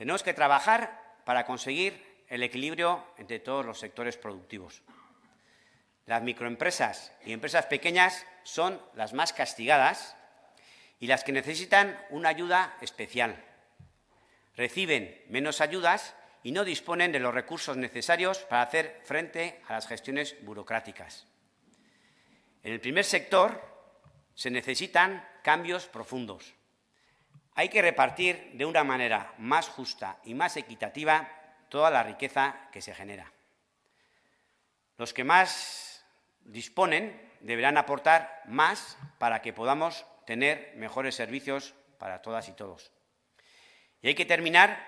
Tenemos que trabajar para conseguir el equilibrio entre todos los sectores productivos. Las microempresas y empresas pequeñas son las más castigadas y las que necesitan una ayuda especial. Reciben menos ayudas y no disponen de los recursos necesarios para hacer frente a las gestiones burocráticas. En el primer sector se necesitan cambios profundos. Hay que repartir de una manera más justa y más equitativa toda la riqueza que se genera. Los que más disponen deberán aportar más para que podamos tener mejores servicios para todas y todos. Y hay que terminar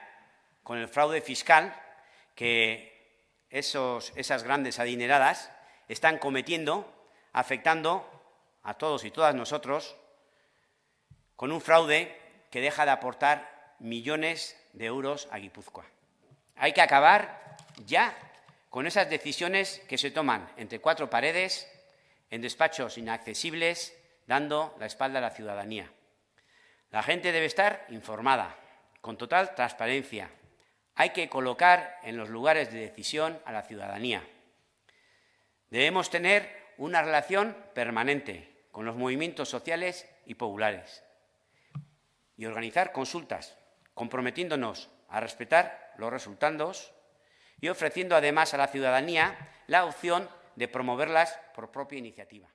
con el fraude fiscal que esos, esas grandes adineradas están cometiendo, afectando a todos y todas nosotros, con un fraude que deja de aportar millones de euros a Guipúzcoa. Hay que acabar ya con esas decisiones que se toman entre cuatro paredes, en despachos inaccesibles, dando la espalda a la ciudadanía. La gente debe estar informada, con total transparencia. Hay que colocar en los lugares de decisión a la ciudadanía. Debemos tener una relación permanente con los movimientos sociales y populares y organizar consultas, comprometiéndonos a respetar los resultados y ofreciendo además a la ciudadanía la opción de promoverlas por propia iniciativa.